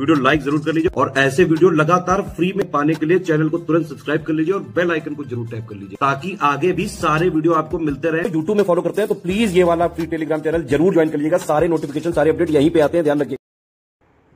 video like जरूर कर लीजिए और ऐसे वीडियो लगातार फ्री में पाने के लिए चैनल को तुरंत सब्सक्राइब कर लीजिए और बेल आइकन को जरूर टैप कर लीजिए ताकि आगे भी सारे वीडियो आपको मिलते रहे यूट्यूब में फॉलो करते हैं तो प्लीज ये वाला फ्री टेलीग्राम चैनल जरूर ज्वाइन कर लीजिएगा सारे नोटिफिकेशन सारे अपडेट यहीं पे आते हैं ध्यान रखिए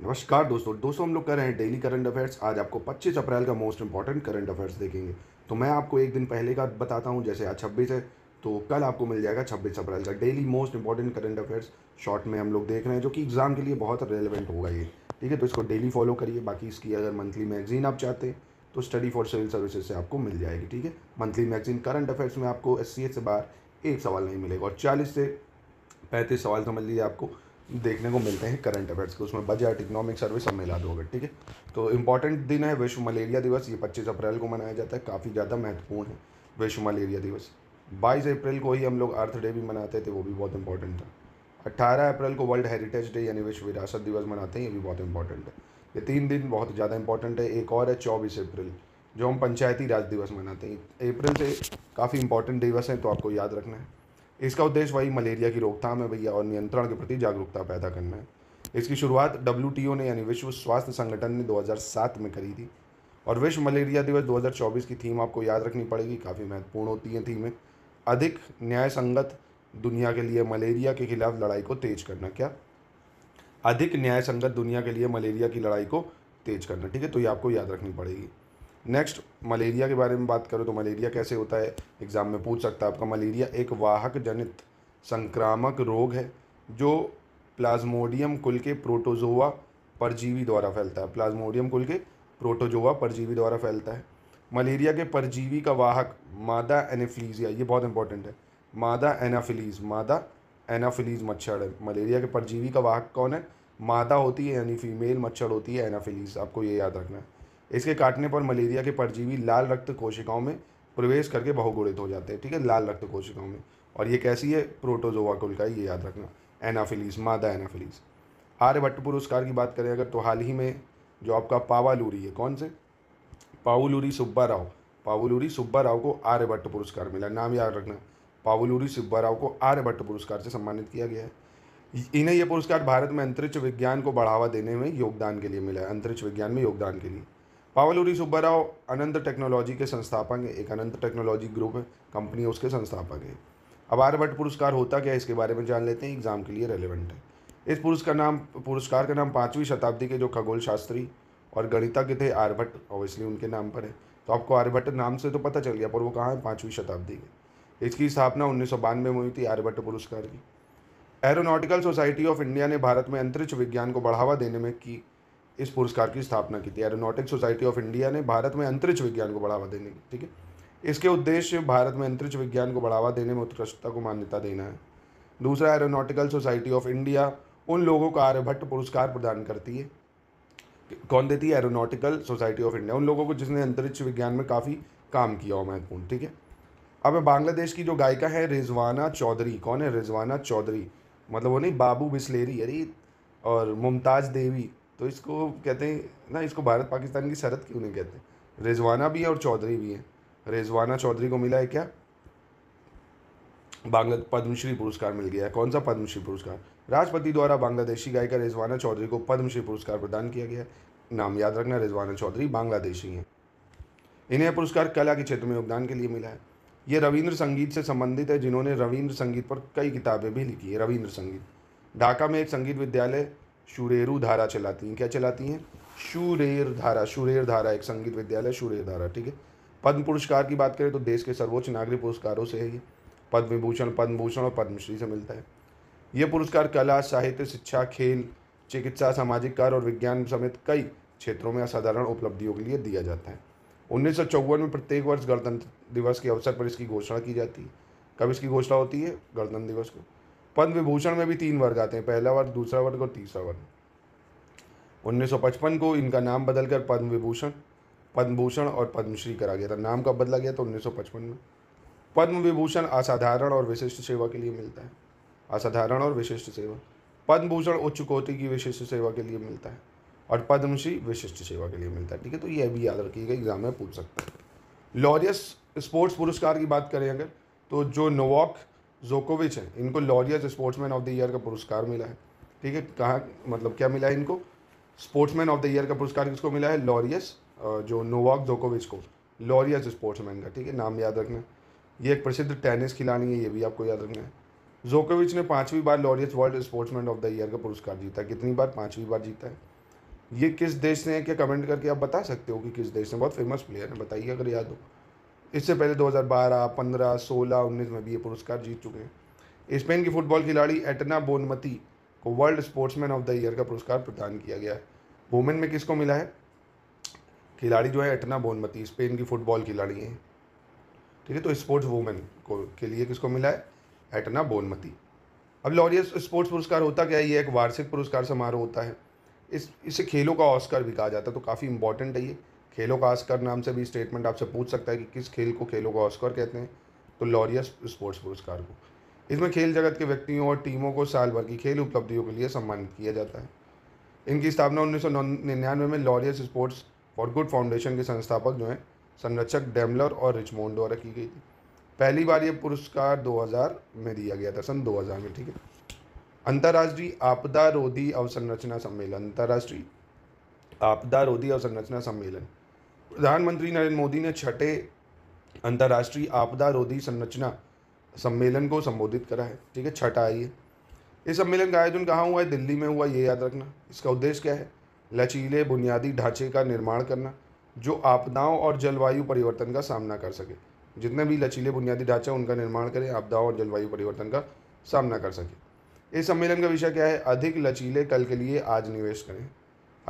नमस्कार दोस्तों दोस्तों हम लोग कर रहे हैं डेली करंट अफेयर्स आज आपको पच्चीस अप्रैल का मोस्ट इंपॉर्टेंट करंट अफेयर्स देखेंगे तो मैं आपको एक दिन पहले का बताता हूं जैसे आज छब्बीस है तो कल आपको मिल जाएगा छब्बीस अप्रैल का daily most important current affairs short में हम लोग देख रहे हैं जो कि एग्ज़ाम के लिए बहुत रेलिवेंट होगा ये ठीक है तो इसको डेली फॉलो करिए बाकी इसकी अगर मंथली मैगजीन आप चाहते हैं तो स्टडी फॉर सिविल सर्विसेज से आपको मिल जाएगी ठीक है मंथली मैगजीन करंट अफेयर्स में आपको एस से बाहर एक सवाल नहीं मिलेगा और चालीस से पैंतीस सवाल समझ लीजिए आपको देखने को मिलते हैं करंट अफेयर्स के उसमें बजट इकोनॉमिक सर्विस सब मिला दोगे ठीक है तो इम्पॉर्टेंट दिन है विश्व मलेरिया दिवस ये पच्चीस अप्रैल को मनाया जाता है काफ़ी ज़्यादा महत्वपूर्ण है विश्व मलेरिया दिवस बाईस अप्रैल को ही हम लोग अर्थ डे भी मनाते थे वो भी बहुत इंपॉर्टेंट था अट्ठारह अप्रैल को वर्ल्ड हेरिटेज डे यानी विश्व विरासत दिवस मनाते हैं ये भी बहुत इंपॉर्टेंट है ये तीन दिन बहुत ज़्यादा इंपॉर्टेंट है एक और है चौबीस अप्रैल जो हम पंचायती राज दिवस मनाते हैं अप्रैल से काफ़ी इंपॉर्टेंट दिवस हैं तो आपको याद रखना है इसका उद्देश्य वही मलेरिया की रोकथाम है भैया और नियंत्रण के प्रति जागरूकता पैदा करना है इसकी शुरुआत डब्ल्यू ने यानी विश्व स्वास्थ्य संगठन ने 2007 में करी थी और विश्व मलेरिया दिवस 2024 की थीम आपको याद रखनी पड़ेगी काफ़ी महत्वपूर्ण होती है थीमें अधिक न्याय संगत दुनिया के लिए मलेरिया के खिलाफ लड़ाई को तेज करना क्या अधिक न्याय संगत दुनिया के लिए मलेरिया की लड़ाई को तेज करना ठीक है तो ये आपको याद रखनी पड़ेगी नेक्स्ट मलेरिया के बारे में बात करो तो मलेरिया कैसे होता है एग्ज़ाम में पूछ सकता है आपका मलेरिया एक वाहक जनित संक्रामक रोग है जो प्लाज्मोडियम कुल के प्रोटोजोआ परजीवी द्वारा फैलता है प्लाज्मोडियम कुल के प्रोटोजोआ परजीवी द्वारा फैलता है मलेरिया के परजीवी का वाहक मादा एनाफिलीजिया ये बहुत इंपॉर्टेंट है मादा एनाफिलीज मादा एनाफिलीज मच्छर है मलेरिया के परजीवी का वाहक कौन है मादा होती है यानी फीमेल मच्छर होती है एनाफिलीज आपको ये याद रखना है इसके काटने पर मलेरिया के परजीवी लाल रक्त कोशिकाओं में प्रवेश करके बहुगुणित हो जाते हैं ठीक है लाल रक्त कोशिकाओं में और ये कैसी है प्रोटोजोवा कुल का ये याद रखना एनाफिलीज मादा एनाफिलीज आर्यभट्ट पुरस्कार की बात करें अगर तो हाल ही में जो आपका पावालूरी है कौन से पावलूरी सुब्बा राव पावलूरी सुब्बा राव को आर्यभट्ट पुरस्कार मिला नाम याद रखना पावलूरी सुब्बा राव को आर्यभट्ट पुरस्कार से सम्मानित किया गया है इन्हें यह पुरस्कार भारत में अंतरिक्ष विज्ञान को बढ़ावा देने में योगदान के लिए मिला है अंतरिक्ष विज्ञान में योगदान के लिए पावलूरी सुब्बा राव अनंत टेक्नोलॉजी के संस्थापक हैं एक अनंत टेक्नोलॉजी ग्रुप है कंपनी है उसके संस्थापक हैं अब आर्यभट्ट पुरस्कार होता क्या है इसके बारे में जान लेते हैं एग्जाम के लिए रेलिवेंट है इस पुरस्कार नाम पुरस्कार का नाम पाँचवीं शताब्दी के जो खगोल शास्त्री और गणिता के थे आर्यभट्ट ऑब्वियसली उनके नाम पर है तो आपको आर्यभट्ट नाम से तो पता चल गया पर वो कहाँ है पाँचवीं शताब्दी के इसकी स्थापना उन्नीस में हुई थी आर्यभट्ट पुरस्कार की एरोनॉटिकल सोसाइटी ऑफ इंडिया ने भारत में अंतरिक्ष विज्ञान को बढ़ावा देने में की इस पुरस्कार की स्थापना की थी एरोनॉटिक सोसाइटी ऑफ इंडिया ने भारत में अंतरिक्ष विज्ञान को बढ़ावा देने की ठीक है इसके उद्देश्य भारत में अंतरिक्ष विज्ञान को बढ़ावा देने में उत्कृष्टता को मान्यता देना है दूसरा एरोनॉटिकल सोसाइटी ऑफ इंडिया उन लोगों को आर्यभट्ट पुरस्कार प्रदान करती है कौन देती है एरोनॉटिकल सोसाइटी ऑफ इंडिया उन लोगों को जिसने अंतरिक्ष विज्ञान में काफ़ी काम किया हो महत्वपूर्ण ठीक है अब बांग्लादेश की जो गायिका है रिजवाना चौधरी कौन है रिजवाना चौधरी मतलब वो नहीं बाबू बिस्लेरी अरे और मुमताज़ देवी तो इसको कहते हैं ना इसको भारत पाकिस्तान की सरहद क्यों नहीं कहते रिजवाना भी है और चौधरी भी है रिजवाना चौधरी को मिला है क्या बांग्ला पद्मश्री पुरस्कार मिल गया है कौन सा पद्मश्री पुरस्कार राष्ट्रपति द्वारा बांग्लादेशी गायिका रिजवाना चौधरी को पद्मश्री पुरस्कार प्रदान किया गया है नाम याद रखना रिजवाना चौधरी बांग्लादेशी हैं इन्हें पुरस्कार कला के क्षेत्र में योगदान के लिए मिला है ये रविंद्र संगीत से संबंधित है जिन्होंने रविंद्र संगीत पर कई किताबें भी लिखी है रविंद्र संगीत ढाका में एक संगीत विद्यालय शुरेरू धारा चलाती हैं क्या चलाती हैं शुरेर धारा शुरेर धारा एक संगीत विद्यालय शुरेर धारा ठीक है पद्म पुरस्कार की बात करें तो देश के सर्वोच्च नागरिक पुरस्कारों से है ये पद्म विभूषण पद्म भूषण और पद्मश्री से मिलता है ये पुरस्कार कला साहित्य शिक्षा खेल चिकित्सा सामाजिक कार्य और विज्ञान समेत कई क्षेत्रों में असाधारण उपलब्धियों के लिए दिया जाता है उन्नीस में प्रत्येक वर्ष गणतंत्र दिवस के अवसर पर इसकी घोषणा की जाती है कब इसकी घोषणा होती है गणतंत्र दिवस को पद्म विभूषण में भी तीन वर्ग आते हैं पहला वर्ग दूसरा वर्ग और तीसरा वर्ग 1955 को इनका नाम बदलकर पद्म विभूषण पद्म भूषण और पद्मश्री करा गया था नाम कब बदला गया तो 1955 में पद्म विभूषण असाधारण और विशिष्ट सेवा के लिए मिलता है असाधारण और विशिष्ट सेवा पद्म भूषण उच्च कोटि की विशिष्ट सेवा के लिए मिलता है और पद्मश्री विशिष्ट सेवा के लिए मिलता है ठीक है तो यह भी याद रखिएगा एग्जाम में पूछ सकता है लॉरियस स्पोर्ट्स पुरस्कार की बात करें अगर तो जो नोवाक जोकोविच है इनको Laureus sportsman of the year का पुरस्कार मिला है ठीक है कहाँ मतलब क्या मिला है इनको स्पोर्ट्समैन ऑफ द ईयर का पुरस्कार किसको मिला है लॉरियस जो नोवाक जोकोविच को लॉरियस स्पोर्ट्समैन का ठीक है नाम याद रखना ये एक प्रसिद्ध टेनिस खिलाड़ी है ये भी आपको याद रखना है जोकोविच ने पांचवी बार Laureus world sportsman of the year का पुरस्कार जीता कितनी बार पाँचवीं बार जीता है ये किस देश से है क्या कमेंट करके आप बता सकते हो कि किस देश से बहुत फेमस प्लेयर है बताइए अगर याद हो इससे पहले 2012, 15, 16, 19 में भी ये पुरस्कार जीत चुके हैं स्पेन की फुटबॉल खिलाड़ी एटना बोनमती को world sportsman of the year का पुरस्कार प्रदान किया गया है वुमेन में किसको मिला है खिलाड़ी जो है एटना बोनमती स्पेन की फुटबॉल खिलाड़ी हैं ठीक है तो स्पोर्ट्स वूमेन को के लिए किसको मिला है एटना बोनमती अब लॉरियस स्पोर्ट्स पुरस्कार होता क्या है ये एक वार्षिक पुरस्कार समारोह होता है इस इसे खेलों का ऑस्कर भी कहा जाता है तो काफ़ी इंपॉर्टेंट है ये खेलों का ऑस्कर नाम से भी स्टेटमेंट आपसे पूछ सकता है कि किस खेल को खेलों का ऑस्कर कहते हैं तो लॉरियस स्पोर्ट्स पुरस्कार को इसमें खेल जगत के व्यक्तियों और टीमों को साल भर की खेल उपलब्धियों के लिए सम्मानित किया जाता है इनकी स्थापना उन्नीस में Laureus sports for good foundation के संस्थापक जो हैं संरक्षक डेमलर और रिचमोंड द्वारा की गई थी पहली बार ये पुरस्कार 2000 में दिया गया था सन 2000 में ठीक है अंतर्राष्ट्रीय आपदा रोधी अवसंरचना सम्मेलन अंतर्राष्ट्रीय आपदा रोधी अवसंरचना सम्मेलन प्रधानमंत्री नरेंद्र मोदी ने छठे अंतर्राष्ट्रीय आपदा रोधी संरचना सम्मेलन को संबोधित करा है ठीक है छठा है ये इस सम्मेलन का आयोजन कहाँ हुआ है दिल्ली में हुआ ये याद रखना इसका उद्देश्य क्या है लचीले बुनियादी ढांचे का निर्माण करना जो आपदाओं और जलवायु परिवर्तन का सामना कर सके जितने भी लचीले बुनियादी ढांचा उनका निर्माण करें आपदाओं और जलवायु परिवर्तन का सामना कर सके इस सम्मेलन का विषय क्या है अधिक लचीले कल के लिए आज निवेश करें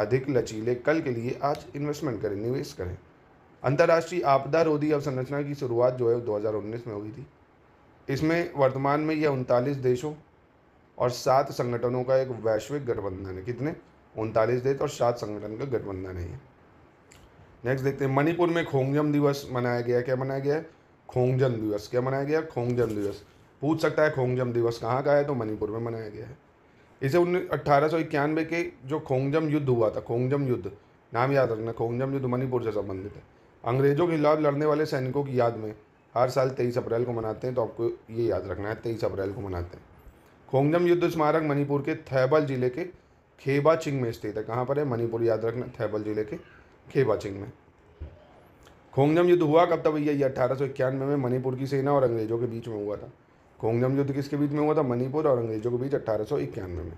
अधिक लचीले कल के लिए आज इन्वेस्टमेंट करें निवेश करें अंतर्राष्ट्रीय आपदा रोधी अवसंरचना की शुरुआत जो है दो में हुई थी इसमें वर्तमान में यह उनतालीस देशों और सात संगठनों का एक वैश्विक गठबंधन है कितने उनतालीस देश और सात संगठन का गठबंधन है नेक्स्ट देखते हैं मणिपुर में खोंगजम दिवस मनाया गया क्या मनाया गया खोंगजम दिवस क्या मनाया गया खोंगजम दिवस पूछ सकता है खोंगजम दिवस कहाँ का है तो मणिपुर में मनाया गया है इसे उन्नीस अट्ठारह सौ इक्यानवे के जो खोंगजम युद्ध हुआ था खोंगजम युद्ध नाम याद रखना खोंगजम युद्ध मणिपुर से संबंधित है अंग्रेजों के खिलाफ लड़ने वाले सैनिकों की याद में हर साल तेईस अप्रैल को मनाते हैं तो आपको ये याद रखना है तेईस अप्रैल को मनाते हैं खोंगजम युद्ध स्मारक मणिपुर के थैबल जिले के खेबा चिंग में स्थित है कहाँ पर है मणिपुर याद रखना थैबल जिले के के वाचिंग में खोंगजम युद्ध हुआ कब था भैया ये अठारह इक्यानवे में मणिपुर की सेना और अंग्रेजों के बीच में हुआ था खोंगजम युद्ध किसके बीच में हुआ था मणिपुर और अंग्रेजों के बीच अट्ठारह सौ इक्यानवे में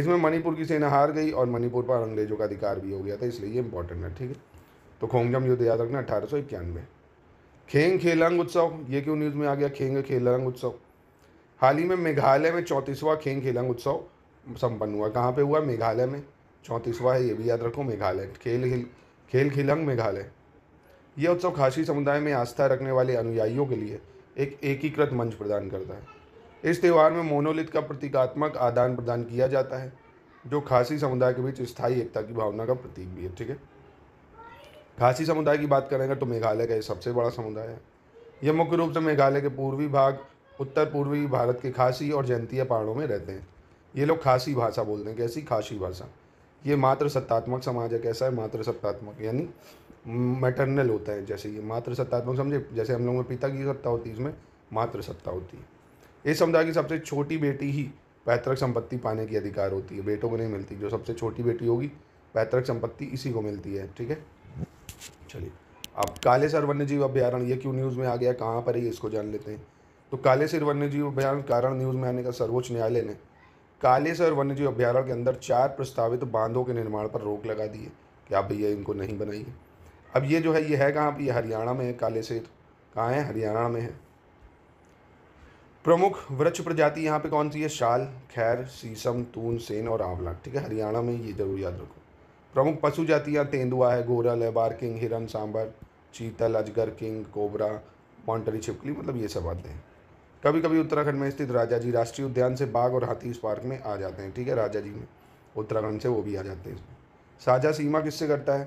इसमें मणिपुर की सेना हार गई और मणिपुर पर अंग्रेजों का अधिकार भी हो गया था इसलिए ये इंपॉर्टेंट है ठीक है तो खोंगजम युद्ध याद रखना अठारह सौ इक्यानवे खेंग खेलांग उत्सव ये क्यों न्यूज़ में आ गया खेंग खेलांग उत्सव हाल ही में मेघालय में चौंतीसवां खेंग खेलांग उत्सव संपन्न हुआ कहाँ पे हुआ मेघालय में चौंतीसवां है ये भी याद रखो मेघालय खेल खेल खिलंग मेघालय यह उत्सव खासी समुदाय में आस्था रखने वाले अनुयायियों के लिए एक एकीकृत मंच प्रदान करता है इस त्यौहार में मोनोलिथ का प्रतीकात्मक आदान प्रदान किया जाता है जो खासी समुदाय के बीच स्थायी एकता की भावना का प्रतीक भी है ठीक है खासी समुदाय की बात करेंगे तो मेघालय का ये सबसे बड़ा समुदाय है यह मुख्य रूप से मेघालय के पूर्वी भाग उत्तर पूर्वी भारत के खासी और जयंतिया पहाड़ों में रहते हैं ये लोग खासी भाषा बोलते हैं कैसी खासी भाषा ये मात्र सत्तात्मक समाज है कैसा है मात्र सत्तात्मक यानी मैटरनल होता है जैसे ये मात्र सत्तात्मक समझे जैसे हम लोगों में पिता की सत्ता होती है इसमें मात्र सत्ता होती है इस समुदाय की सबसे छोटी बेटी ही पैतृक संपत्ति पाने की अधिकार होती है बेटों को नहीं मिलती जो सबसे छोटी बेटी होगी पैतृक संपत्ति इसी को मिलती है ठीक है चलिए अब काले वन्य वन्यजीव अभ्यारण्य ये क्यों न्यूज़ में आ गया कहाँ पर है इसको जान लेते हैं तो काले वन्य जीव अभ्यारण्य कारण न्यूज़ में आने का सर्वोच्च न्यायालय ने कालेसर वन्यजीव अभ्यारण्य के अंदर चार प्रस्तावित बांधों के निर्माण पर रोक लगा दी है कि आप भैया इनको नहीं बनाइए अब ये जो है ये है कहाँ पर ये हरियाणा में है कालेसर कहाँ है हरियाणा में है प्रमुख वृक्ष प्रजाति यहाँ पे कौन सी है शाल खैर सीसम तून सेन और आंवला ठीक है हरियाणा में ये जरूर याद रखो प्रमुख पशु जातियाँ तेंदुआ है गोरल है बार किंग हिरन सांबर चीतल अजगर किंग कोबरा मॉन्टरी छिपकली मतलब ये सब आते हैं कभी कभी उत्तराखंड में स्थित राजा जी राष्ट्रीय उद्यान से बाघ और हाथी इस पार्क में आ जाते हैं ठीक है राजा जी में उत्तराखंड से वो भी आ जाते हैं इसमें साझा सीमा किससे करता है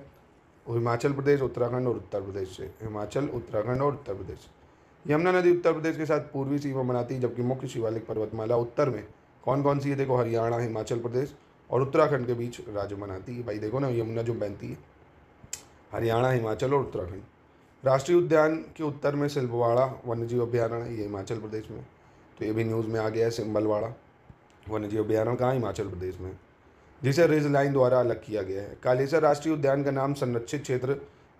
हिमाचल प्रदेश उत्तराखंड और उत्तर प्रदेश से हिमाचल उत्तराखंड और उत्तर प्रदेश यमुना नदी उत्तर प्रदेश के साथ पूर्वी सीमा बनाती है जबकि मुख्य शिवालिक पर्वतमाला उत्तर में कौन कौन सी है देखो हरियाणा हिमाचल प्रदेश और उत्तराखंड के बीच राज्य बनाती है भाई देखो ना यमुना जो बनती है हरियाणा हिमाचल और उत्तराखंड राष्ट्रीय उद्यान के उत्तर में सिल्बवाड़ा वन्यजीव अभ्यारण्य ये हिमाचल प्रदेश में तो ये भी न्यूज़ में आ गया है सिम्बलवाड़ा वन्यजीव अभ्यारण्य कहाँ हिमाचल प्रदेश में जिसे रिज लाइन द्वारा अलग किया गया है कालेश्वर राष्ट्रीय उद्यान का नाम संरक्षित क्षेत्र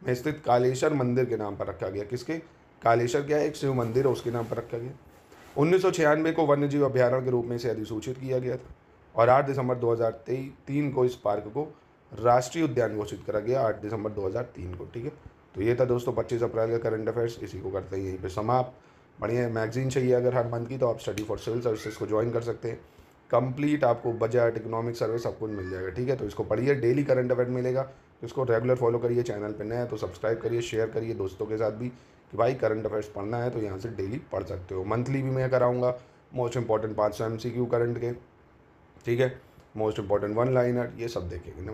में स्थित कालेश्वर मंदिर के नाम पर रखा गया किसके कालेश्वर क्या है एक शिव मंदिर है उसके नाम पर रखा गया उन्नीस सौ छियानवे को वन्यजीव अभ्यारण्य के रूप में इसे अधिसूचित किया गया था और आठ दिसंबर दो हज़ार तीन को इस पार्क को राष्ट्रीय उद्यान घोषित करा गया आठ दिसंबर दो हज़ार तीन को ठीक है तो ये था दोस्तों पच्चीस अप्रैल का करंट अफेयर्स इसी को करते हैं यहीं पर समाप्त बढ़िया मैगजीन चाहिए अगर हर मंथ की तो आप स्टडी फॉर सिविल सर्विसेज को ज्वाइन कर सकते हैं कंप्लीट आपको बजट इकोनॉमिक सर्विस सब कुछ मिल जाएगा ठीक है तो इसको पढ़िए डेली करंट अफेयर मिलेगा तो इसको रेगुलर फॉलो करिए चैनल पर नया तो सब्सक्राइब करिए शेयर करिए दोस्तों के साथ भी कि भाई करंट अफेयर्स पढ़ना है तो यहाँ से डेली पढ़ सकते हो मंथली भी मैं कराऊंगा मोस्ट इंपॉर्टेंट पाँच सौ एम करंट के ठीक है मोस्ट इंपॉर्टेंट वन लाइनर ये सब देखेंगे